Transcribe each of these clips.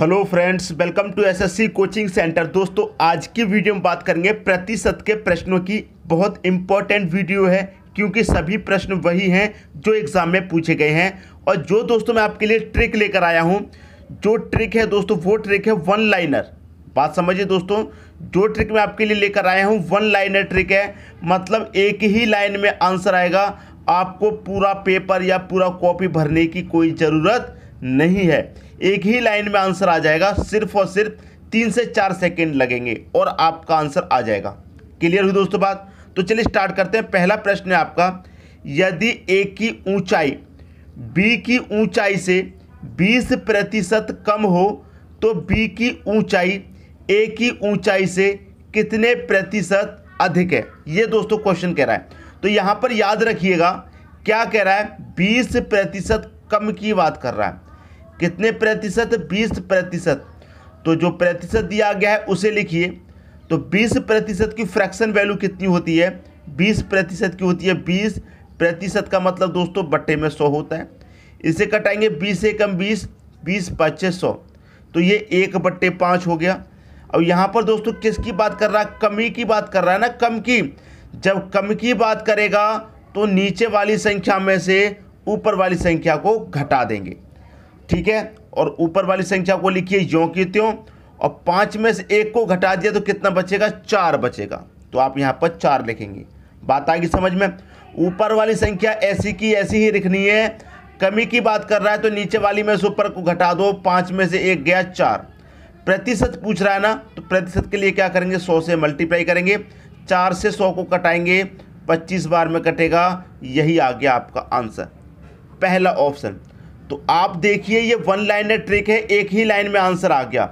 hello friends welcome to SSC coaching centre दोस्तों आज की वीडियो में बात करेंगे प्रतिशत के प्रश्नों की बहुत इंपॉर्टेंट वीडियो है क्योंकि सभी प्रश्न वही हैं जो एग्ज़ाम में पूछे गए हैं और जो दोस्तों मैं आपके लिए ट्रिक लेकर आया हूं जो ट्रिक है दोस्तों वो ट्रिक है वन लाइनर बात समझिए दोस्तों जो ट्रिक मैं आपके लिए लेकर आया हूँ वन लाइनर ट्रिक है मतलब एक ही लाइन में आंसर आएगा आपको पूरा पेपर या पूरा कॉपी भरने की कोई ज़रूरत नहीं है एक ही लाइन में आंसर आ जाएगा सिर्फ और सिर्फ तीन से चार सेकेंड लगेंगे और आपका आंसर आ जाएगा क्लियर हुई दोस्तों बात तो चलिए स्टार्ट करते हैं पहला प्रश्न है आपका यदि ए की ऊंचाई बी की ऊंचाई से 20 प्रतिशत कम हो तो बी की ऊंचाई ए की ऊंचाई से कितने प्रतिशत अधिक है ये दोस्तों क्वेश्चन कह रहा है तो यहाँ पर याद रखिएगा क्या कह रहा है बीस प्रतिशत कम की बात कर रहा है कितने प्रतिशत बीस प्रतिशत तो जो प्रतिशत दिया गया है उसे लिखिए तो बीस प्रतिशत की फ्रैक्शन वैल्यू कितनी होती है बीस प्रतिशत की होती है बीस प्रतिशत का मतलब दोस्तों बट्टे में सौ होता है इसे कटाएंगे बीस से कम बीस बीस पच्चीस सौ तो ये एक बट्टे पाँच हो गया और यहाँ पर दोस्तों किसकी बात कर रहा है कमी की बात कर रहा है ना कम की जब कम की बात करेगा तो नीचे वाली संख्या में से ऊपर वाली संख्या को घटा देंगे ठीक है और ऊपर वाली संख्या को लिखिए यो की त्यों और पाँच में से एक को घटा दिया तो कितना बचेगा चार बचेगा तो आप यहाँ पर चार लिखेंगे बात आएगी समझ में ऊपर वाली संख्या ऐसी की ऐसी ही लिखनी है कमी की बात कर रहा है तो नीचे वाली में से ऊपर को घटा दो पाँच में से एक गया चार प्रतिशत पूछ रहा है ना तो प्रतिशत के लिए क्या करेंगे सौ से मल्टीप्लाई करेंगे चार से सौ को कटाएंगे पच्चीस बार में कटेगा यही आ गया आपका आंसर पहला ऑप्शन तो आप देखिए ये वन लाइनर ट्रिक है एक ही लाइन में आंसर आ गया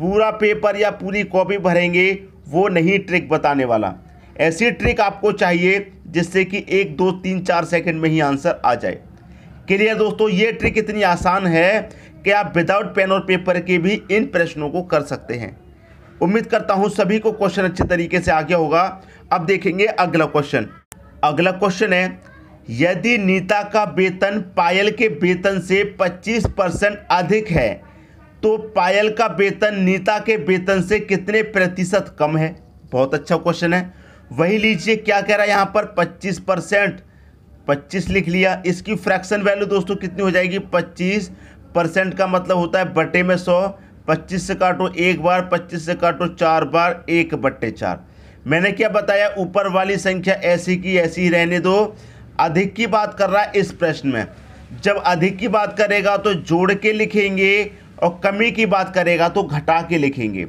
पूरा पेपर या पूरी कॉपी भरेंगे वो नहीं ट्रिक बताने वाला ऐसी ट्रिक आपको चाहिए जिससे कि एक दो तीन चार सेकंड में ही आंसर आ जाए क्लियर दोस्तों ये ट्रिक इतनी आसान है कि आप विदाउट पेन और पेपर के भी इन प्रश्नों को कर सकते हैं उम्मीद करता हूँ सभी को क्वेश्चन अच्छे तरीके से आ गया होगा अब देखेंगे अगला क्वेश्चन अगला क्वेश्चन है यदि नीता का वेतन पायल के वेतन से 25 परसेंट अधिक है तो पायल का वेतन नीता के वेतन से कितने प्रतिशत कम है बहुत अच्छा क्वेश्चन है वही लीजिए क्या कह रहा है यहाँ पर 25 परसेंट पच्चीस लिख लिया इसकी फ्रैक्शन वैल्यू दोस्तों कितनी हो जाएगी पच्चीस परसेंट का मतलब होता है बटे में सौ पच्चीस से काटो एक बार पच्चीस से काटो चार बार एक बट्टे चार मैंने क्या बताया ऊपर वाली संख्या ऐसी की ऐसी ही रहने दो अधिक की बात कर रहा है इस प्रश्न में जब अधिक की बात करेगा तो जोड़ के लिखेंगे और कमी की बात करेगा तो घटा के लिखेंगे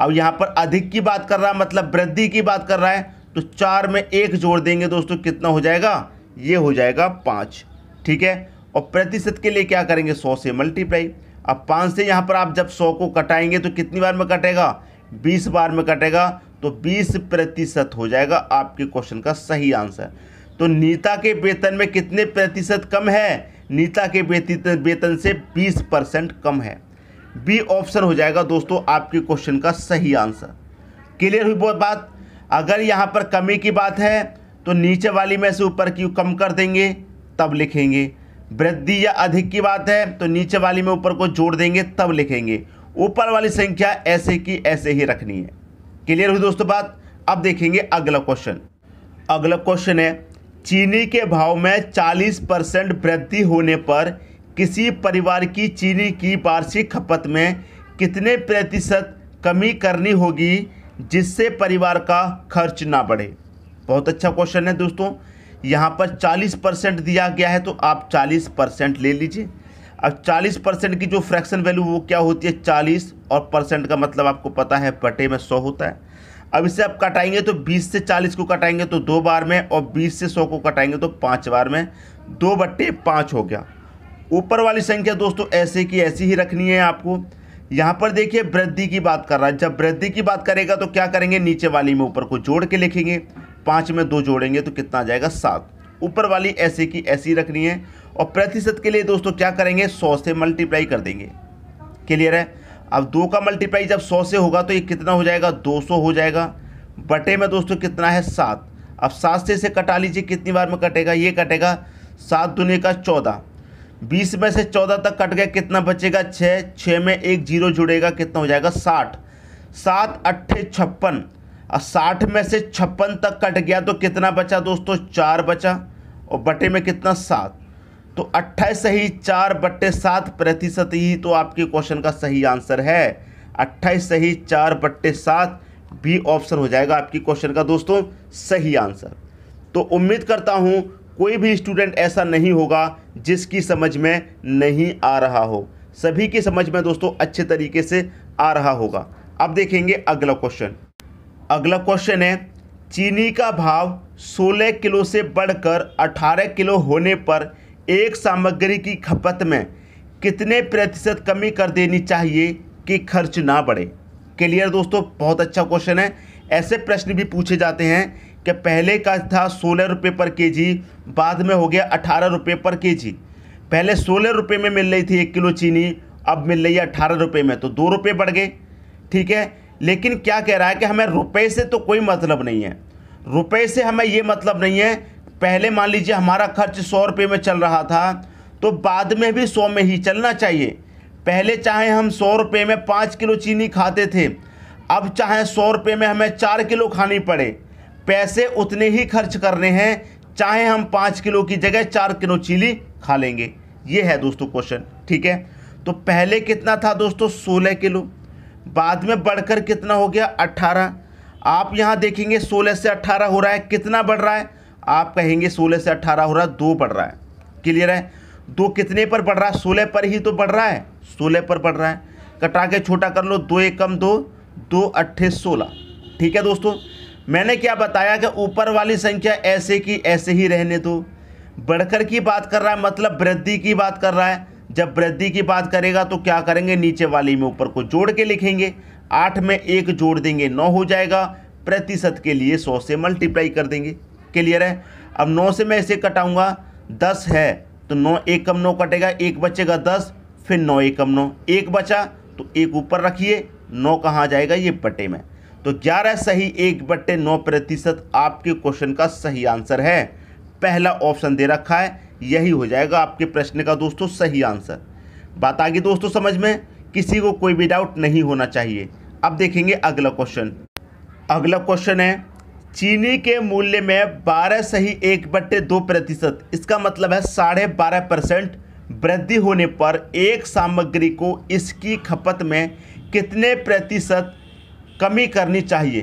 अब यहाँ पर अधिक की बात कर रहा है मतलब वृद्धि की बात कर रहा है तो चार में एक जोड़ देंगे दोस्तों कितना हो जाएगा ये हो जाएगा पाँच ठीक है और प्रतिशत के लिए क्या करेंगे सौ से मल्टीप्लाई अब पाँच से यहाँ पर आप जब सौ को कटाएंगे तो कितनी बार में कटेगा बीस बार में कटेगा तो बीस प्रतिशत हो जाएगा आपके क्वेश्चन का सही आंसर तो नीता के वेतन में कितने प्रतिशत कम है नीता के वेतन से 20 परसेंट कम है बी ऑप्शन हो जाएगा दोस्तों आपके क्वेश्चन का सही आंसर क्लियर हुई बहुत बात अगर यहाँ पर कमी की बात है तो नीचे वाली में से ऊपर की कम कर देंगे तब लिखेंगे वृद्धि या अधिक की बात है तो नीचे वाली में ऊपर को जोड़ देंगे तब लिखेंगे ऊपर वाली संख्या ऐसे की ऐसे ही रखनी है क्लियर हुई दोस्तों बात अब देखेंगे अगला क्वेश्चन अगला क्वेश्चन है चीनी के भाव में 40 परसेंट वृद्धि होने पर किसी परिवार की चीनी की वार्षिक खपत में कितने प्रतिशत कमी करनी होगी जिससे परिवार का खर्च ना बढ़े बहुत अच्छा क्वेश्चन है दोस्तों यहाँ पर 40 परसेंट दिया गया है तो आप 40 परसेंट ले लीजिए अब 40 परसेंट की जो फ्रैक्शन वैल्यू वो क्या होती है 40 और परसेंट का मतलब आपको पता है बटे में 100 होता है अब इसे आप कटाएंगे तो 20 से 40 को कटाएंगे तो दो बार में और 20 से 100 को कटाएंगे तो पाँच बार में दो बट्टे पाँच हो गया ऊपर वाली संख्या दोस्तों ऐसे की ऐसी ही रखनी है आपको यहाँ पर देखिए वृद्धि की बात कर रहा है जब वृद्धि की बात करेगा तो क्या करेंगे नीचे वाली में ऊपर को जोड़ के लिखेंगे पाँच में दो जोड़ेंगे तो कितना जाएगा सात ऊपर वाली ऐसे की ऐसी रखनी है और प्रतिशत के लिए दोस्तों क्या करेंगे सौ से मल्टीप्लाई कर देंगे क्लियर है अब दो का मल्टीप्लाई जब सौ से होगा तो ये कितना हो जाएगा दो सौ हो जाएगा बटे में दोस्तों कितना है सात अब सात से इसे कटा लीजिए कितनी बार में कटेगा ये कटेगा सात दुनिया का चौदह बीस में से चौदह तक कट गया कितना बचेगा छः छः में एक जीरो जुड़ेगा कितना हो जाएगा साठ सात अट्ठे छप्पन और साठ में से छप्पन तक कट गया तो कितना बचा दोस्तों चार बचा और बटे में कितना सात तो अट्ठाईस सही चार बट्टे सात प्रतिशत ही तो आपके क्वेश्चन का सही आंसर है अट्ठाईस सही चार बट्टे सात भी ऑप्शन हो जाएगा आपकी क्वेश्चन का दोस्तों सही आंसर तो उम्मीद करता हूँ कोई भी स्टूडेंट ऐसा नहीं होगा जिसकी समझ में नहीं आ रहा हो सभी की समझ में दोस्तों अच्छे तरीके से आ रहा होगा अब देखेंगे अगला क्वेश्चन अगला क्वेश्चन है चीनी का भाव 16 किलो से बढ़कर 18 किलो होने पर एक सामग्री की खपत में कितने प्रतिशत कमी कर देनी चाहिए कि खर्च ना बढ़े क्लियर दोस्तों बहुत अच्छा क्वेश्चन है ऐसे प्रश्न भी पूछे जाते हैं कि पहले का था सोलह रुपये पर के जी बाद में हो गया अठारह रुपये पर के जी पहले सोलह रुपये में मिल रही थी एक किलो चीनी अब मिल रही है अठारह रुपये में तो दो रुपये बढ़ गए ठीक है लेकिन क्या कह रहा है कि हमें रुपए से तो कोई मतलब नहीं है रुपए से हमें ये मतलब नहीं है पहले मान लीजिए हमारा खर्च सौ रुपये में चल रहा था तो बाद में भी सौ में ही चलना चाहिए पहले चाहे हम सौ रुपये में पाँच किलो चीनी खाते थे अब चाहे सौ रुपये में हमें चार किलो खानी पड़े पैसे उतने ही खर्च करने हैं चाहे हम पाँच किलो की जगह चार किलो चीनी खा लेंगे ये है दोस्तों क्वेश्चन ठीक है तो पहले कितना था दोस्तों सोलह किलो बाद में बढ़कर कितना हो गया अट्ठारह आप यहाँ देखेंगे सोलह से अट्ठारह हो रहा है कितना बढ़ रहा है आप कहेंगे सोलह से अट्ठारह हो रहा है दो बढ़ रहा है क्लियर है दो कितने पर बढ़ रहा है सोलह पर ही तो बढ़ रहा है सोलह पर बढ़ रहा है कटा के छोटा कर लो दो एक कम दो दो अट्ठे सोलह ठीक है दोस्तों मैंने क्या बताया कि ऊपर वाली संख्या ऐसे की ऐसे ही रहने दो बढ़कर की बात कर रहा है मतलब वृद्धि की बात कर रहा है जब वृद्धि की बात करेगा तो क्या करेंगे नीचे वाली में ऊपर को जोड़ के लिखेंगे आठ में एक जोड़ देंगे नौ हो जाएगा प्रतिशत के लिए सौ से मल्टीप्लाई कर देंगे क्लियर है अब नौ से मैं इसे कटाऊंगा दस है तो नौ एक कम नौ कटेगा एक बचेगा दस फिर नौ एक कम नौ एक बचा तो एक ऊपर रखिए नौ कहाँ जाएगा ये बटे में तो ग्यारह सही एक बटे नौ प्रतिशत आपके क्वेश्चन का सही आंसर है पहला ऑप्शन दे रखा है यही हो जाएगा आपके प्रश्न का दोस्तों सही आंसर बात आगे दोस्तों समझ में किसी को कोई भी डाउट नहीं होना चाहिए अब देखेंगे अगला क्वेश्चन अगला क्वेश्चन है चीनी के मूल्य में बारह सही एक बट्टे दो प्रतिशत इसका मतलब है साढ़े बारह परसेंट वृद्धि होने पर एक सामग्री को इसकी खपत में कितने प्रतिशत कमी करनी चाहिए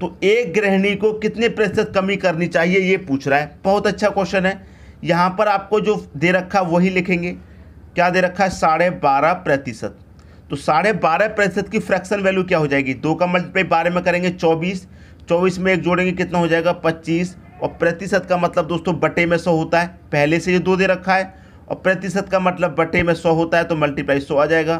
तो एक गृहिणी को कितने प्रतिशत कमी करनी चाहिए ये पूछ रहा है बहुत अच्छा क्वेश्चन है यहाँ पर आपको जो दे रखा वही लिखेंगे क्या दे रखा है साढ़े बारह प्रतिशत तो साढ़े बारह प्रतिशत की फ्रैक्शन वैल्यू क्या हो जाएगी दो का मल्टीप्लाई बारह में करेंगे चौबीस चौबीस तो में एक जोड़ेंगे कितना हो जाएगा पच्चीस और प्रतिशत का मतलब दोस्तों बटे में सौ होता है पहले से ये दो दे रखा है और प्रतिशत का मतलब बटे में सौ होता है तो मल्टीप्लाई सौ आ जाएगा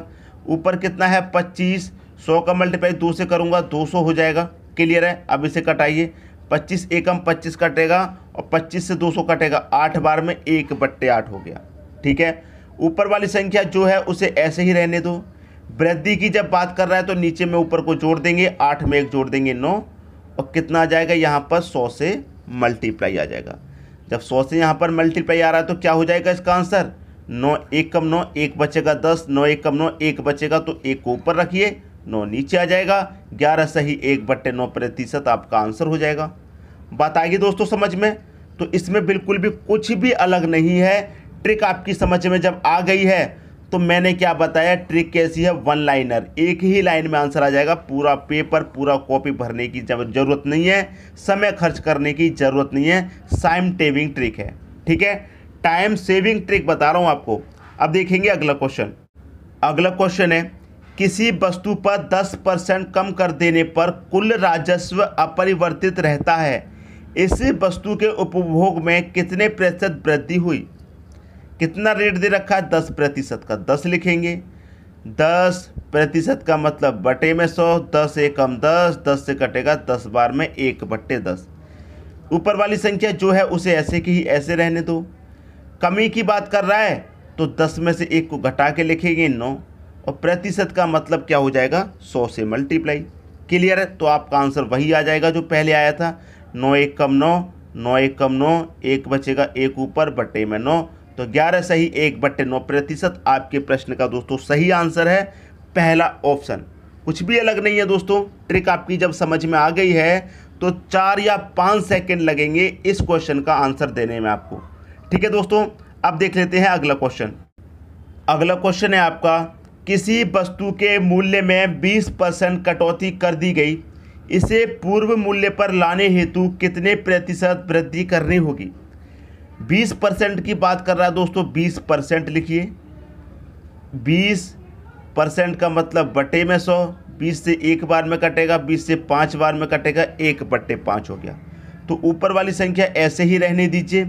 ऊपर कितना है पच्चीस सौ का मल्टीप्लाई दो से करूँगा दो सौ हो जाएगा क्लियर है अब इसे कटाइए पच्चीस एकम पच्चीस कटेगा और पच्चीस से दो सौ कटेगा आठ बार में एक बट्टे आठ हो गया ठीक है ऊपर वाली संख्या जो है उसे ऐसे ही रहने दो वृद्धि की जब बात कर रहा है तो नीचे में ऊपर को जोड़ देंगे आठ में एक जोड़ देंगे नौ और कितना आ जाएगा यहाँ पर सौ से मल्टीप्लाई आ जाएगा जब सौ से यहाँ पर मल्टीप्लाई आ रहा है तो क्या हो जाएगा इसका आंसर नौ एक कम नौ एक बचेगा दस नौ एक कम नौ एक बचेगा तो एक को ऊपर रखिए नौ नीचे आ जाएगा ग्यारह सही एक बट्टे नौ प्रतिशत आपका आंसर हो जाएगा बात आएगी दोस्तों समझ में तो इसमें बिल्कुल भी कुछ भी अलग नहीं है ट्रिक आपकी समझ में जब आ गई है तो मैंने क्या बताया ट्रिक कैसी है वन लाइनर एक ही लाइन में आंसर आ जाएगा पूरा पेपर पूरा कॉपी भरने की ज़रूरत नहीं है समय खर्च करने की ज़रूरत नहीं है साइम टेविंग ट्रिक है ठीक है टाइम सेविंग ट्रिक बता रहा हूँ आपको अब देखेंगे अगला क्वेश्चन अगला क्वेश्चन है किसी वस्तु पर 10 परसेंट कम कर देने पर कुल राजस्व अपरिवर्तित रहता है इस वस्तु के उपभोग में कितने प्रतिशत वृद्धि हुई कितना रेट दे रखा है दस प्रतिशत का दस लिखेंगे दस प्रतिशत का मतलब बटे में सौ दस एक कम दस दस से कटेगा दस बार में एक बट्टे दस ऊपर वाली संख्या जो है उसे ऐसे की ही ऐसे रहने दो कमी की बात कर रहा है तो दस में से एक को घटा के लिखेंगे नौ और प्रतिशत का मतलब क्या हो जाएगा सौ से मल्टीप्लाई क्लियर है तो आपका आंसर वही आ जाएगा जो पहले आया था नौ एक कम नौ नौ एक कम नौ एक बचेगा एक ऊपर बटे में नौ तो 11 सही एक बट्टे नौ प्रतिशत आपके प्रश्न का दोस्तों सही आंसर है पहला ऑप्शन कुछ भी अलग नहीं है दोस्तों ट्रिक आपकी जब समझ में आ गई है तो चार या पाँच सेकेंड लगेंगे इस क्वेश्चन का आंसर देने में आपको ठीक है दोस्तों अब देख लेते हैं अगला क्वेश्चन अगला क्वेश्चन है आपका किसी वस्तु के मूल्य में 20 परसेंट कटौती कर दी गई इसे पूर्व मूल्य पर लाने हेतु कितने प्रतिशत वृद्धि करनी होगी बीस परसेंट की बात कर रहा है दोस्तों बीस परसेंट लिखिए बीस परसेंट का मतलब बटे में सौ बीस से एक बार में कटेगा बीस से पाँच बार में कटेगा एक बट्टे पाँच हो गया तो ऊपर वाली संख्या ऐसे ही रहने दीजिए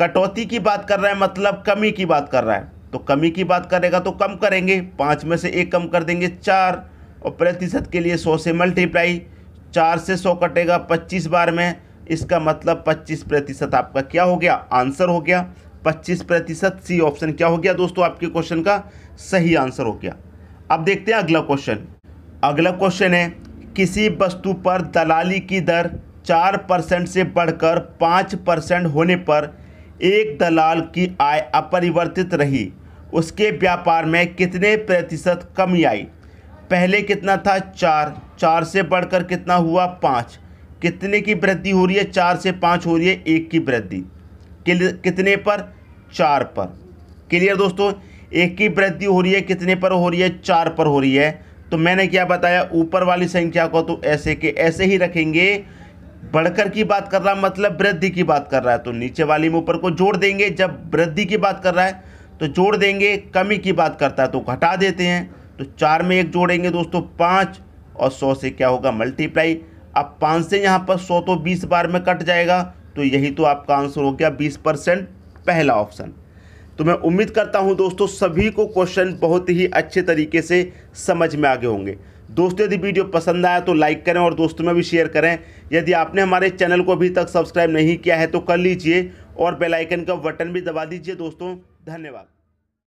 कटौती की बात कर रहा है मतलब कमी की बात कर रहा है तो कमी की बात करेगा तो कम करेंगे पाँच में से एक कम कर देंगे चार और प्रतिशत के लिए सौ से मल्टीप्लाई चार से सौ कटेगा पच्चीस बार में इसका मतलब 25 प्रतिशत आपका क्या हो गया आंसर हो गया 25 प्रतिशत सी ऑप्शन क्या हो गया दोस्तों आपके क्वेश्चन का सही आंसर हो गया अब देखते हैं अगला क्वेश्चन अगला क्वेश्चन है किसी वस्तु पर दलाली की दर चार परसेंट से बढ़कर पाँच परसेंट होने पर एक दलाल की आय अपरिवर्तित रही उसके व्यापार में कितने प्रतिशत कमी आई पहले कितना था चार चार से बढ़कर कितना हुआ पाँच कितने की वृद्धि हो रही है चार से पाँच हो रही है एक की वृद्धि कितने पर चार पर क्लियर दोस्तों एक की वृद्धि हो रही है कितने पर हो रही है चार पर हो रही है तो मैंने क्या बताया ऊपर वाली संख्या को तो ऐसे के ऐसे ही रखेंगे बढ़कर की बात कर रहा मतलब वृद्धि की बात कर रहा है तो नीचे वाली में ऊपर को जोड़ देंगे जब वृद्धि की बात कर रहा है तो जोड़ देंगे कमी की बात करता है तो घटा देते हैं तो चार में एक जोड़ेंगे दोस्तों पाँच और सौ से क्या होगा मल्टीप्लाई अब पाँच से यहाँ पर सौ तो बीस बार में कट जाएगा तो यही तो आपका आंसर हो गया बीस परसेंट पहला ऑप्शन तो मैं उम्मीद करता हूँ दोस्तों सभी को क्वेश्चन बहुत ही अच्छे तरीके से समझ में आगे होंगे दोस्तों यदि वीडियो पसंद आया तो लाइक करें और दोस्तों में भी शेयर करें यदि आपने हमारे चैनल को अभी तक सब्सक्राइब नहीं किया है तो कर लीजिए और बेलाइकन का बटन भी दबा दीजिए दोस्तों धन्यवाद